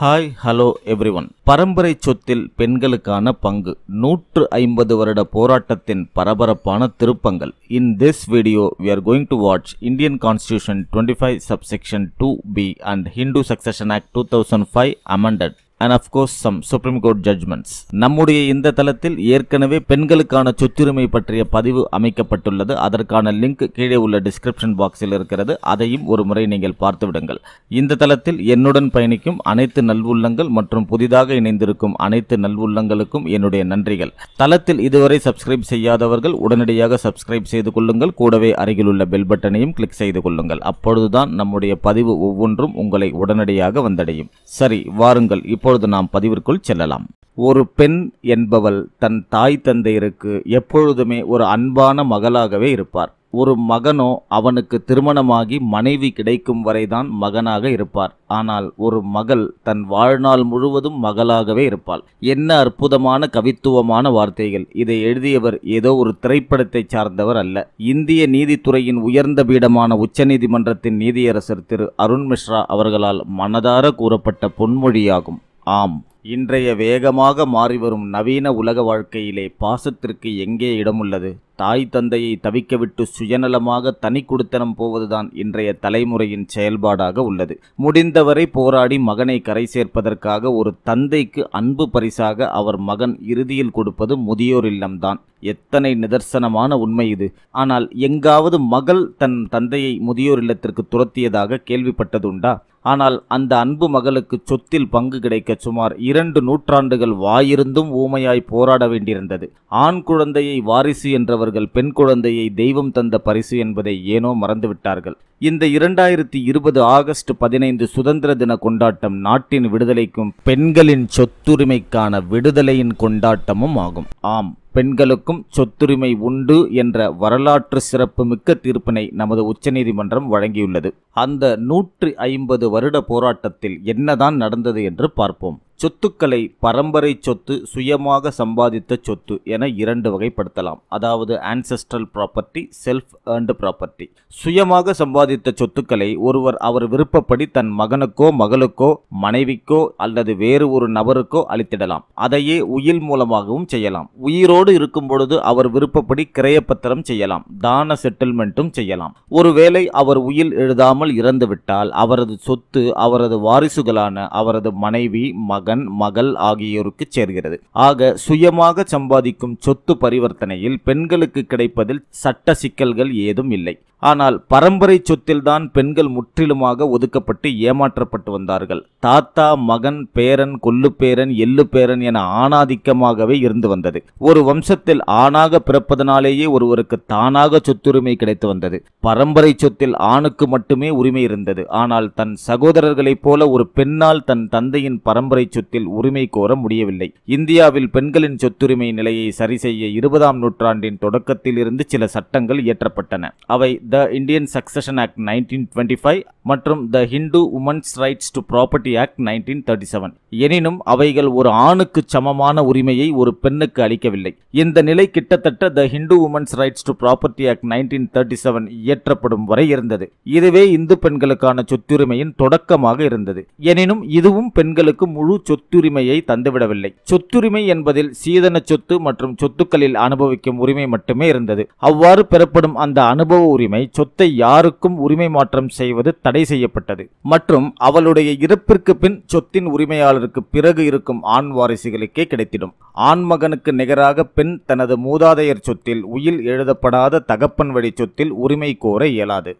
Hi hello everyone பரம்பரை சொத்தில் பெண்களுக்கான பங்கு நூற்று ஐம்பது வருட போராட்டத்தின் பரபரப்பான திருப்பங்கள் in this video we are going to watch Indian constitution twenty five subsection two B and Hindu succession act two thousand five amended and of course some supreme court judgments நம்முடைய இந்த தளத்தில் ஏற்கனவே பெண்களுக்கான சொத்துரிமை பற்றிய பதிவு அமைக்கப்பட்டுள்ளது அதற்கான லிங்க் கீழே உள்ள டிஸ்கிரிப்ஷன் பாக்ஸில் இருக்கிறது அதையும் ஒரு முறை நீங்கள் பார்த்துவிடுங்கள் இந்த தளத்தில் என்னுடன் பயணிக்கும் அனைத்து நல்வுள்ளங்கள் மற்றும் புதிதாக இணைந்திருக்கும் அனைத்து நல்வுள்ளங்களுக்கும் என்னுடைய நன்றிகள் தளத்தில் இதுவரை சப்ஸ்கிரைப் செய்யாதவர்கள் உடனடியாக சப்ஸ்கிரைப் செய்து கொள்ளுங்கள் கூடவே அருகில் உள்ள பெல் பட்டனையும் கிளிக் செய்து கொள்ளுங்கள் அப்பொழுதுதான் நம்முடைய பதிவு ஒவ்வொன்றும் உங்களை உடனடியாக வந்தடையும் சரி வாருங்கள் இப்போ இப்பொழுது நாம் பதிவிற்குள் செல்லலாம் ஒரு பெண் என்பவள் தன் தாய் தந்தையருக்கு எப்பொழுதுமே ஒரு அன்பான மகளாகவே இருப்பார் ஒரு மகனோ அவனுக்கு திருமணமாகி மனைவி கிடைக்கும் வரைதான் மகனாக இருப்பார் ஆனால் ஒரு மகள் தன் வாழ்நாள் முழுவதும் மகளாகவே இருப்பாள் என்ன அற்புதமான கவித்துவமான வார்த்தைகள் இதை எழுதியவர் ஏதோ ஒரு திரைப்படத்தை சார்ந்தவர் அல்ல இந்திய நீதித்துறையின் உயர்ந்த பீடமான உச்சநீதிமன்றத்தின் நீதியரசர் திரு அருண் மிஸ்ரா அவர்களால் மனதார கூறப்பட்ட பொன்மொழியாகும் ஆம் இன்றைய வேகமாக மாறிவரும் நவீன உலக வாழ்க்கையிலே பாசத்திற்கு எங்கே இடமுள்ளது தாய் தந்தையை தவிக்கவிட்டு சுயநலமாக தனி கொடுத்தனம் போவதுதான் இன்றைய தலைமுறையின் செயல்பாடாக உள்ளது முடிந்தவரை போராடி மகனை கரை சேர்ப்பதற்காக ஒரு தந்தைக்கு அன்பு பரிசாக அவர் மகன் இறுதியில் கொடுப்பது முதியோர் இல்லம்தான் எத்தனை நிதர்சனமான உண்மை இது ஆனால் எங்காவது மகள் தன் தந்தையை முதியோர் இல்லத்திற்கு துரத்தியதாக கேள்விப்பட்டதுண்டா ஆனால் அந்த அன்பு மகளுக்கு சொத்தில் பங்கு கிடைக்க சுமார் இரண்டு நூற்றாண்டுகள் வாயிருந்தும் ஊமையாய் போராட வேண்டியிருந்தது ஆண் குழந்தையை வாரிசு என்றவர்கள் பெண் குழந்தையை தெய்வம் தந்த பரிசு என்பதை ஏனோ மறந்துவிட்டார்கள் இந்த இரண்டாயிரத்தி இருபது ஆகஸ்ட் பதினைந்து சுதந்திர தின கொண்டாட்டம் நாட்டின் விடுதலைக்கும் பெண்களின் சொத்துரிமைக்கான விடுதலையின் கொண்டாட்டமும் ஆகும் ஆம் பெண்களுக்கும் சொத்துரிமை உண்டு என்ற வரலாற்று சிறப்புமிக்க தீர்ப்பினை நமது உச்சநீதிமன்றம் வழங்கியுள்ளது அந்த நூற்றி ஐம்பது வருட போராட்டத்தில் என்னதான் நடந்தது என்று பார்ப்போம் சொத்துக்களை பரம்பரை சொத்து சுயமாக சம்பாதித்த சொத்து என இரண்டு வகைப்படுத்தலாம் அதாவது ancestral property self earned property சுயமாக சம்பாதித்த சொத்துக்களை ஒருவர் அவர் விருப்பப்படி தன் மகனுக்கோ மகளுக்கோ மனைவிக்கோ அல்லது வேறு ஒரு நபருக்கோ அளித்திடலாம் அதையே உயில் மூலமாகவும் செய்யலாம் உயிரோடு இருக்கும் பொழுது அவர் விருப்பப்படி கிரயப்பத்திரம் செய்யலாம் தான செட்டில்மெண்ட்டும் செய்யலாம் ஒருவேளை அவர் உயில் எழுதாமல் இறந்துவிட்டால் அவரது சொத்து அவரது வாரிசுகளான அவரது மனைவி மக மகன் மகள் ஆகியோருக்கு சேர்கிறது ஆக சுயமாக சம்பாதிக்கும் சொத்து பரிவர்த்தனையில் பெண்களுக்கு கிடைப்பதில் சட்ட சிக்கல்கள் ஏதும் இல்லை ஆனால் பரம்பரை சொத்தில்தான் பெண்கள் முற்றிலுமாக ஒதுக்கப்பட்டு ஏமாற்றப்பட்டு வந்தார்கள் தாத்தா மகன் பேரன் கொல்லுப்பேரன் எள்ளுப்பேரன் என ஆணாதிக்கமாகவே இருந்து வந்தது ஒரு வம்சத்தில் ஆணாக பிறப்பதனாலேயே ஒருவருக்கு தானாக சொத்துரிமை கிடைத்து வந்தது பரம்பரை சொத்தில் ஆணுக்கு மட்டுமே உரிமை இருந்தது ஆனால் தன் சகோதரர்களைப் போல ஒரு பெண்ணால் தன் தந்தையின் பரம்பரை சொத்தில் உரிமை கோர முடியவில்லை இந்தியாவில் பெண்களின் சொத்துரிமை நிலையை சரி செய்ய இருபதாம் நூற்றாண்டின் தொடக்கத்தில் இருந்து சில சட்டங்கள் இயற்றப்பட்டன அவை the Indian succession act nineteen twenty five மற்றும் the Hindu women's rights to property act nineteen thirty seven எனினும் அவைகள் ஒரு ஆணுக்கு சமமான உரிமையை ஒரு பெண்ணுக்கு அளிக்கவில்லை இந்த நிலை கிட்டத்தட்ட the Hindu women's rights to property act nineteen thirty seven இயற்றப்படும் வரை இருந்தது இதுவே இந்து பெண்களுக்கான சொத்துரிமையின் தொடக்கமாக இருந்தது எனினும் இதுவும் பெண்களுக்கு முழு சொத்துரிமையை தந்துவிடவில்லை சொத்துரிமை என்பதில் சீதன சொத்து மற்றும் சொத்துக்களில் அனுபவிக்கும் உரிமை மட்டுமே இருந்தது அவ்வாறு பெறப்படும் அந்த அனுபவ உரிமை சொத்தை யாருக்கும் உரிமை மாற்றம் செய்வது தடை செய்யப்பட்டது மற்றும் அவளுடைய இறப்பிற்கு பின் சொத்தின் உரிமையாளருக்கு பிறகு இருக்கும் ஆண் வாரிசுகளுக்கே கிடைத்திடும் ஆண்மகனுக்கு நிகராக பெண் தனது மூதாதையர் சொத்தில் உயில் எழுதப்படாத தகப்பன் வழி சொத்தில் உரிமை கோர இயலாது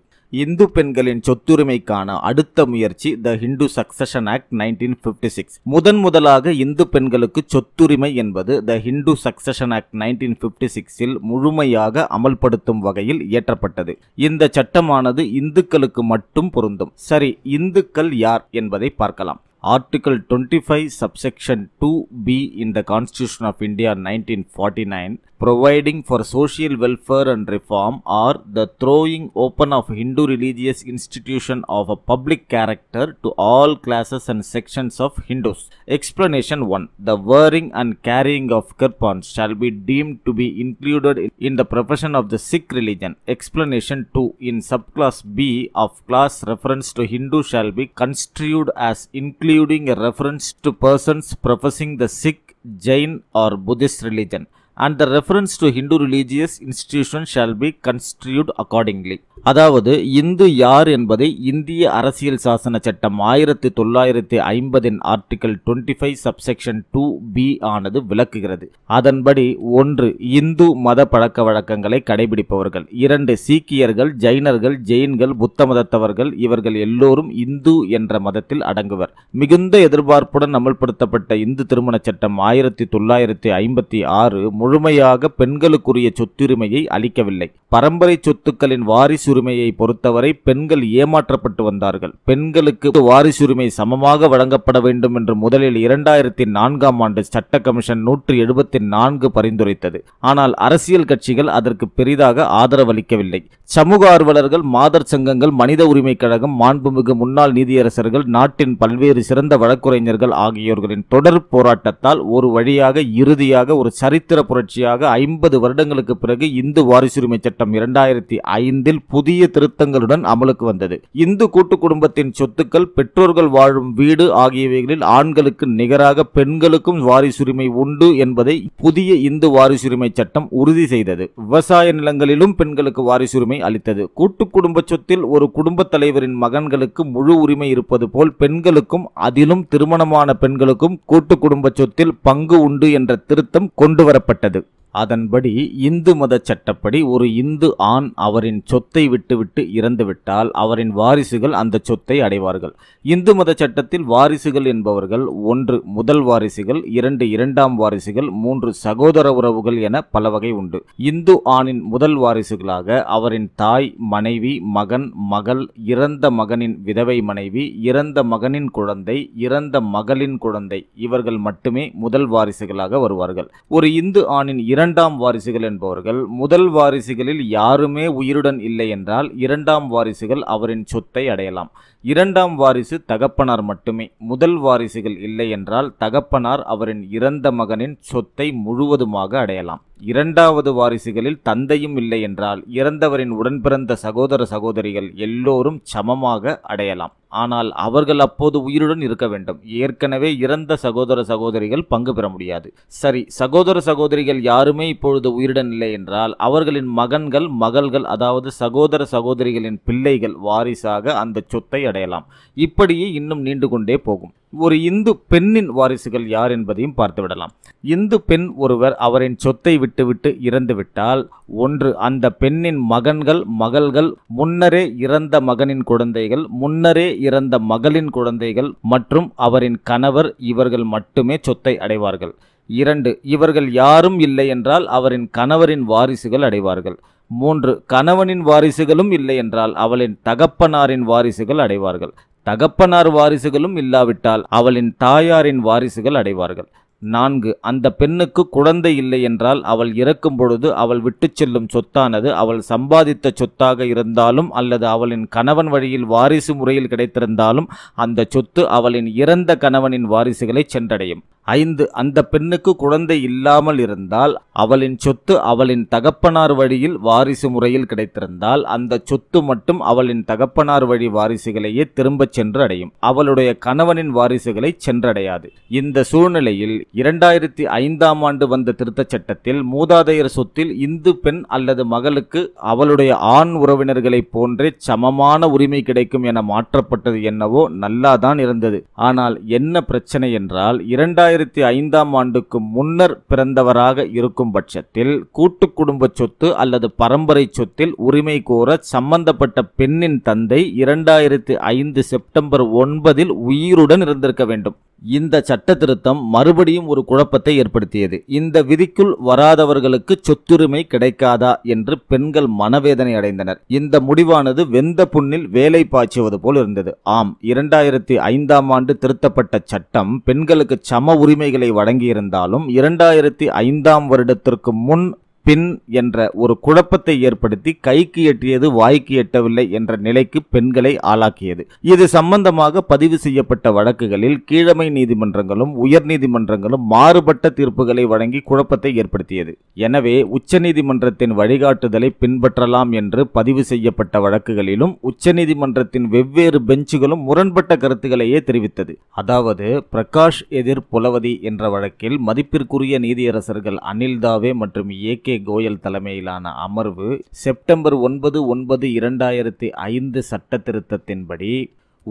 இந்து பெண்களின் சொத்துரிமைக்கான அடுத்த முயற்சி the Hindu succession act nineteen fifty six முதன் முதலாக இந்து பெண்களுக்கு சொத்துரிமை என்பது the Hindu succession act nineteen fifty சிக்ஸில் முழுமையாக அமல்படுத்தும் வகையில் இயற்றப்பட்டது இந்த சட்டமானது இந்துக்களுக்கு மட்டும் பொருந்தும் சரி இந்துக்கள் யார் என்பதை பார்க்கலாம் Article 25, subsection 2b in the Constitution of India 1949, providing for social welfare and reform, or the throwing open of Hindu religious institution of a public character to all classes and sections of Hindus. Explanation 1. The wearing and carrying of kirpans shall be deemed to be included in the profession of the Sikh religion. Explanation 2. In subclass B of class reference to Hindu shall be construed as included including a reference to persons professing the Sikh, Jain or Buddhist religion. And the reference to Hindu religious institution shall be constitute accordingly அதாவது இந்து யார் என்பதை இந்திய அரசியல் சாசன சட்டம் ஆயிரத்தி தொள்ளாயிரத்தி ஐம்பதின் article twenty five subsection two B ஆனது விளக்குகிறது அதன்படி ஒன்று இந்து மத பழக்க வழக்கங்களை கடைபிடிப்பவர்கள் இரண்டு சீக்கியர்கள் ஜைனர்கள் ஜெயின்கள் புத்த மதத்தவர்கள் இவர்கள் எல்லோரும் இந்து என்ற மதத்தில் அடங்குவர் மிகுந்த எதிர்பார்ப்புடன் அமல்படுத்தப்பட்ட இந்து திருமண சட்டம் ஆயிரத்தி தொள்ளாயிரத்தி ஐம்பத்தி ஆறு முழுமையாக பெண்களுக்குரிய சொத்துரிமையை அளிக்கவில்லை பரம்பரை சொத்துக்களின் வாரிசுரிமையை பொறுத்தவரை பெண்கள் ஏமாற்றப்பட்டு வந்தார்கள் பெண்களுக்கு வாரிசுரிமை சமமாக வழங்கப்பட வேண்டும் என்று முதலில் இரண்டாயிரத்தி நான்காம் ஆண்டு சட்ட கமிஷன் நூற்றி எழுபத்தி நான்கு பரிந்துரைத்தது ஆனால் அரசியல் கட்சிகள் அதற்கு பெரிதாக ஆதரவளிக்கவில்லை சமூக ஆர்வலர்கள் மாதர் சங்கங்கள் மனித உரிமை கழகம் மாண்புமிகு முன்னாள் நீதியரசர்கள் நாட்டின் பல்வேறு சிறந்த வழக்குரைஞர்கள் ஆகியோர்களின் தொடர் போராட்டத்தால் ஒரு வழியாக இறுதியாக ஒரு சரித்திர புரட்சியாக ஐம்பது வருடங்களுக்கு பிறகு இந்து வாரிசுரிமை சட்டம் இரண்டாயிரத்தி ஐந்தில் புதிய திருத்தங்களுடன் அமலுக்கு வந்தது இந்து கூட்டு குடும்பத்தின் சொத்துக்கள் பெற்றோர்கள் வாழும் வீடு ஆகியவைகளில் ஆண்களுக்கு நிகராக பெண்களுக்கும் வாரிசுரிமை உண்டு என்பதை புதிய இந்து வாரிசுரிமை சட்டம் உறுதி செய்தது விவசாய நிலங்களிலும் பெண்களுக்கு வாரிசுரிமை அளித்தது கூட்டு குடும்ப சொத்தில் ஒரு குடும்பத் தலைவரின் மகன்களுக்கு முழு உரிமை இருப்பது போல் பெண்களுக்கும் அதிலும் திருமணமான பெண்களுக்கும் கூட்டு குடும்ப சொத்தில் பங்கு உண்டு என்ற திருத்தம் கொண்டுவரப்பட்டது ಒಳ್ಳೆಯತಕ್ಕದ್ದು அதன்படி இந்து மத சட்டப்படி ஒரு இந்து ஆண் அவரின் சொத்தை விட்டுவிட்டு இறந்துவிட்டால் அவரின் வாரிசுகள் அந்த சொத்தை அடைவார்கள் இந்து மத சட்டத்தில் வாரிசுகள் என்பவர்கள் ஒன்று முதல் வாரிசுகள் இரண்டு இரண்டாம் வாரிசுகள் மூன்று சகோதர உறவுகள் என பல வகை உண்டு இந்து ஆணின் முதல் வாரிசுகளாக அவரின் தாய் மனைவி மகன் மகள் இறந்த மகனின் விதவை மனைவி இறந்த மகனின் குழந்தை இறந்த மகளின் குழந்தை இவர்கள் மட்டுமே முதல் வாரிசுகளாக வருவார்கள் ஒரு இந்து ஆணின் இரண்டு இரண்டாம் வாரிசுகள் என்பவர்கள் முதல் வாரிசுகளில் யாருமே உயிருடன் இல்லை என்றால் இரண்டாம் வாரிசுகள் அவரின் சொத்தை அடையலாம் இரண்டாம் வாரிசு தகப்பனார் மட்டுமே முதல் வாரிசுகள் இல்லை என்றால் தகப்பனார் அவரின் இறந்த மகனின் சொத்தை முழுவதுமாக அடையலாம் இரண்டாவது வாரிசுகளில் தந்தையும் இல்லை என்றால் இறந்தவரின் உடன்பிறந்த சகோதர சகோதரிகள் எல்லோரும் சமமாக அடையலாம் ஆனால் அவர்கள் அப்போது உயிருடன் இருக்க வேண்டும் ஏற்கனவே இறந்த சகோதர சகோதரிகள் பங்கு பெற முடியாது சரி சகோதர சகோதரிகள் யாருமே இப்பொழுது உயிருடன் இல்லை என்றால் அவர்களின் மகன்கள் மகள்கள் அதாவது சகோதர சகோதரிகளின் பிள்ளைகள் வாரிசாக அந்த சொத்தை அடையலாம் இப்படியே இன்னும் நீண்டு கொண்டே போகும் ஒரு இந்து பெண்ணின் வாரிசுகள் யார் என்பதையும் பார்த்துவிடலாம் இந்து பெண் ஒருவர் அவரின் சொத்தை விட்டுவிட்டு இறந்துவிட்டால் ஒன்று அந்த பெண்ணின் மகன்கள் மகள்கள் முன்னரே இறந்த மகனின் குழந்தைகள் முன்னரே இறந்த மகளின் குழந்தைகள் மற்றும் அவரின் கணவர் இவர்கள் மட்டுமே சொத்தை அடைவார்கள் இரண்டு இவர்கள் யாரும் இல்லை என்றால் அவரின் கணவரின் வாரிசுகள் அடைவார்கள் மூன்று கணவனின் வாரிசுகளும் இல்லை என்றால் அவளின் தகப்பனாரின் வாரிசுகள் அடைவார்கள் தகப்பனார் வாரிசுகளும் இல்லாவிட்டால் அவளின் தாயாரின் வாரிசுகள் அடைவார்கள் நான்கு அந்த பெண்ணுக்கு குழந்தை இல்லை என்றால் அவள் இறக்கும் பொழுது அவள் விட்டுச் செல்லும் சொத்தானது அவள் சம்பாதித்த சொத்தாக இருந்தாலும் அல்லது அவளின் கணவன் வழியில் வாரிசு முறையில் கிடைத்திருந்தாலும் அந்த சொத்து அவளின் இறந்த கணவனின் வாரிசுகளை சென்றடையும் ஐந்து அந்த பெண்ணுக்கு குழந்தை இல்லாமல் இருந்தால் அவளின் சொத்து அவளின் தகப்பனார் வழியில் வாரிசு முறையில் கிடைத்திருந்தால் அந்த சொத்து மட்டும் அவளின் தகப்பனார் வழி வாரிசுகளையே திரும்பச் சென்று அடையும் அவளுடைய கணவனின் வாரிசுகளை சென்றடையாது இந்த சூழ்நிலையில் இரண்டாயிரத்தி ஐந்தாம் ஆண்டு வந்த திருத்தச் சட்டத்தில் மூதாதையர் சொத்தில் இந்து பெண் அல்லது மகளுக்கு அவளுடைய ஆண் உறவினர்களைப் போன்றே சமமான உரிமை கிடைக்கும் என மாற்றப்பட்டது என்னவோ நல்லாதான் இருந்தது ஆனால் என்ன பிரச்சனை என்றால் இரண்டாயிரத்தி இரண்டாயிரத்தி ஐந்தாம் ஆண்டுக்கு முன்னர் பிறந்தவராக இருக்கும் பட்சத்தில் கூட்டு குடும்ப சொத்து அல்லது பரம்பரை சொத்தில் உரிமை கோர சம்பந்தப்பட்ட பெண்ணின் தந்தை இரண்டாயிரத்தி ஐந்து செப்டம்பர் ஒன்பதில் உயிருடன் இருந்திருக்க வேண்டும் இந்த சட்ட திருத்தம் மறுபடியும் ஒரு குழப்பத்தை ஏற்படுத்தியது இந்த விதிக்குள் வராதவர்களுக்கு சொத்துரிமை கிடைக்காதா என்று பெண்கள் மனவேதனை அடைந்தனர் இந்த முடிவானது வெந்த புண்ணில் வேலை பாய்ச்சுவது போல் இருந்தது ஆம் இரண்டாயிரத்தி ஐந்தாம் ஆண்டு திருத்தப்பட்ட சட்டம் பெண்களுக்கு சம உரிமைகளை வழங்கியிருந்தாலும் இரண்டாயிரத்தி ஐந்தாம் வருடத்திற்கு முன் பின் என்ற ஒரு குழப்பத்தை ஏற்படுத்தி கைக்கு எட்டியது வாய்க்கு எட்டவில்லை என்ற நிலைக்கு பெண்களை ஆளாக்கியது இது சம்பந்தமாக பதிவு செய்யப்பட்ட வழக்குகளில் கீழமை நீதிமன்றங்களும் உயர் நீதிமன்றங்களும் மாறுபட்ட தீர்ப்புகளை வழங்கி குழப்பத்தை ஏற்படுத்தியது எனவே உச்சநீதிமன்றத்தின் வழிகாட்டுதலை பின்பற்றலாம் என்று பதிவு செய்யப்பட்ட வழக்குகளிலும் உச்சநீதிமன்றத்தின் வெவ்வேறு பெஞ்சுகளும் முரண்பட்ட கருத்துக்களையே தெரிவித்தது அதாவது பிரகாஷ் எதிர் புலவதி என்ற வழக்கில் மதிப்பிற்குரிய நீதியரசர்கள் அனில் தாவே மற்றும் ஏ கே கே கோயல் தலைமையிலான அமர்வு செப்டம்பர் ஒன்பது ஒன்பது இரண்டாயிரத்தி ஐந்து சட்ட திருத்தத்தின்படி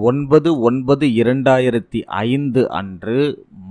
ஒன்பது ஒன்பது இரண்டாயிரத்தி ஐந்து அன்று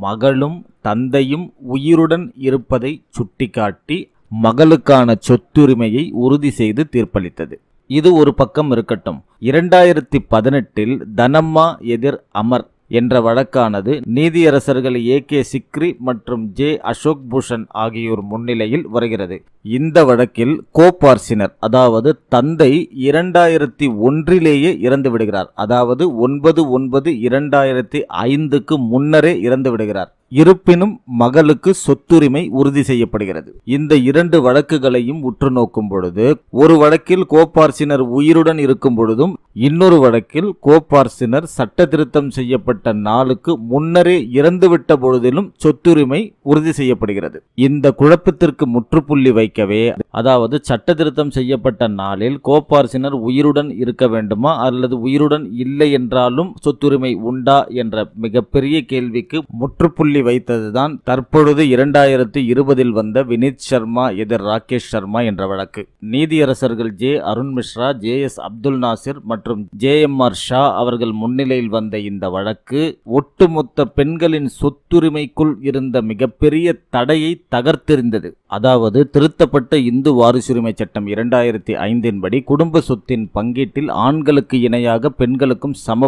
மகளும் தந்தையும் உயிருடன் இருப்பதை சுட்டிக்காட்டி மகளுக்கான சொத்துரிமையை உறுதி செய்து தீர்ப்பளித்தது இது ஒரு பக்கம் இருக்கட்டும் இரண்டாயிரத்தி பதினெட்டில் தனம்மா எதிர் அமர் என்ற வழக்கானது நீதியரசர்கள் ஏ கே சிக்ரி மற்றும் ஜே அசோக் பூஷன் ஆகியோர் முன்னிலையில் வருகிறது இந்த வழக்கில் கோபார்சினர் அதாவது தந்தை இரண்டாயிரத்தி ஒன்றிலேயே இறந்து விடுகிறார் அதாவது ஒன்பது ஒன்பது இரண்டாயிரத்தி ஐந்துக்கு முன்னரே இறந்து விடுகிறார் இருப்பினும் மகளுக்கு சொத்துரிமை உறுதி செய்யப்படுகிறது இந்த இரண்டு வழக்குகளையும் உற்று நோக்கும் பொழுது ஒரு வழக்கில் கோப்பார்சினர் உயிருடன் இருக்கும் பொழுதும் இன்னொரு வழக்கில் கோப்பார்சினர் சட்ட திருத்தம் செய்யப்பட்ட நாளுக்கு முன்னரே இறந்துவிட்ட பொழுதிலும் சொத்துரிமை உறுதி செய்யப்படுகிறது இந்த குழப்பத்திற்கு முற்றுப்புள்ளி வைக்கவே அதாவது சட்ட திருத்தம் செய்யப்பட்ட நாளில் கோப்பார்சினர் உயிருடன் இருக்க வேண்டுமா அல்லது உயிருடன் இல்லை என்றாலும் சொத்துரிமை உண்டா என்ற மிகப்பெரிய கேள்விக்கு முற்றுப்புள்ளி வைத்ததுதான் தற்பொழுது இரண்டாயிரத்தி இருபதில் வந்த வினித் சர்மா எதிர் ராகேஷ் சர்மா என்ற வழக்கு நீதியரசர்கள் J Arun Mishra J S Abdul Nazir மற்றும் ஜே எம் ஆர் ஷா அவர்கள் முன்னிலையில் வந்த இந்த வழக்கு ஒட்டுமொத்த பெண்களின் சொத்துரிமைக்குள் இருந்த மிகப்பெரிய தடையை தகர்த்தெறிந்தது அதாவது திருத்தப்பட்ட இந்து வாரிசுரிமை சட்டம் இரண்டாயிரத்தி ஐந்தின்படி குடும்ப சொத்தின் பங்கீட்டில் ஆண்களுக்கு இணையாக பெண்களுக்கும் சம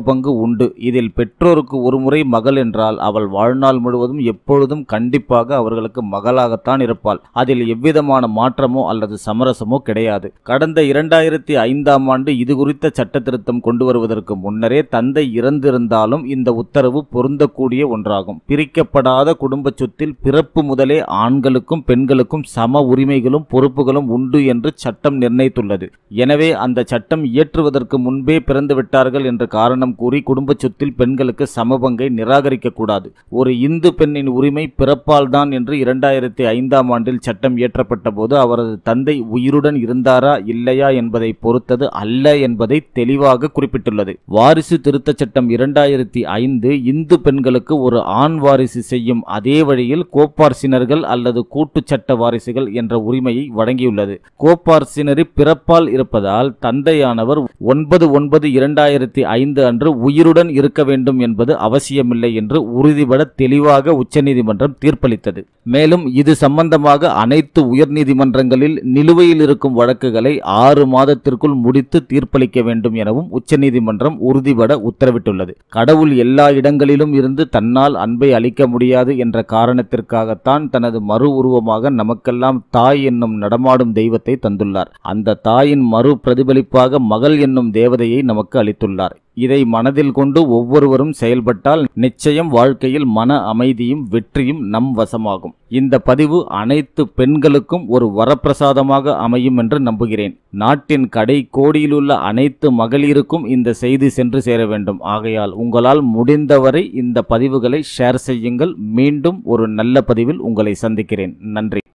உண்டு இதில் பெற்றோருக்கு ஒருமுறை மகள் என்றால் அவள் வாழ்நாள் முழு முழுவதும் எப்பொழுதும் கண்டிப்பாக அவர்களுக்கு மகளாகத்தான் இருப்பாள் அதில் எவ்விதமான மாற்றமோ அல்லது சமரசமோ கிடையாது கடந்த இரண்டாயிரத்தி ஐந்தாம் ஆண்டு இது குறித்த சட்ட திருத்தம் கொண்டு வருவதற்கு முன்னரே தந்தை இறந்திருந்தாலும் இந்த உத்தரவு பொருந்தக்கூடிய ஒன்றாகும் பிரிக்கப்படாத குடும்ப சொத்தில் பிறப்பு முதலே ஆண்களுக்கும் பெண்களுக்கும் சம உரிமைகளும் பொறுப்புகளும் உண்டு என்று சட்டம் நிர்ணயித்துள்ளது எனவே அந்த சட்டம் இயற்றுவதற்கு முன்பே பிறந்துவிட்டார்கள் என்ற காரணம் கூறி குடும்ப சொத்தில் பெண்களுக்கு சமபங்கை நிராகரிக்கக்கூடாது ஒரு இந்து இந்து பெண்ணின் உரிமை பிறப்பால் தான் என்று இரண்டாயிரத்தி ஐந்தாம் ஆண்டில் சட்டம் இயற்றப்பட்ட போது அவரது தந்தை உயிருடன் இருந்தாரா இல்லையா என்பதை பொறுத்தது அல்ல என்பதை தெளிவாக குறிப்பிட்டுள்ளது வாரிசு திருத்த சட்டம் இரண்டாயிரத்தி ஐந்து இந்து பெண்களுக்கு ஒரு ஆண் வாரிசு செய்யும் அதே வழியில் கோப்பார்சினர்கள் அல்லது கூட்டு சட்ட வாரிசுகள் என்ற உரிமையை வழங்கியுள்ளது கோப்பார்சினரி பிறப்பால் இருப்பதால் தந்தையானவர் ஒன்பது ஒன்பது இரண்டாயிரத்தி ஐந்து அன்று உயிருடன் இருக்க வேண்டும் என்பது அவசியமில்லை என்று உறுதிபட தெளிவாக தொடர்பாக உச்சநீதிமன்றம் தீர்ப்பளித்தது மேலும் இது சம்பந்தமாக அனைத்து உயர்நீதிமன்றங்களில் நிலுவையில் இருக்கும் வழக்குகளை ஆறு மாதத்திற்குள் முடித்து தீர்ப்பளிக்க வேண்டும் எனவும் உச்சநீதிமன்றம் உறுதிபட உத்தரவிட்டுள்ளது கடவுள் எல்லா இடங்களிலும் இருந்து தன்னால் அன்பை அளிக்க முடியாது என்ற காரணத்திற்காகத்தான் தனது மறு உருவமாக நமக்கெல்லாம் தாய் என்னும் நடமாடும் தெய்வத்தை தந்துள்ளார் அந்த தாயின் மறு பிரதிபலிப்பாக மகள் என்னும் தேவதையை நமக்கு அளித்துள்ளார் இதை மனதில் கொண்டு ஒவ்வொருவரும் செயல்பட்டால் நிச்சயம் வாழ்க்கையில் மன அமைதியும் வெற்றியும் நம் வசமாகும் இந்த பதிவு அனைத்து பெண்களுக்கும் ஒரு வரப்பிரசாதமாக அமையும் என்று நம்புகிறேன் நாட்டின் கடை கோடியிலுள்ள அனைத்து மகளிருக்கும் இந்த செய்தி சென்று சேர வேண்டும் ஆகையால் உங்களால் முடிந்தவரை இந்த பதிவுகளை ஷேர் செய்யுங்கள் மீண்டும் ஒரு நல்ல பதிவில் உங்களை சந்திக்கிறேன் நன்றி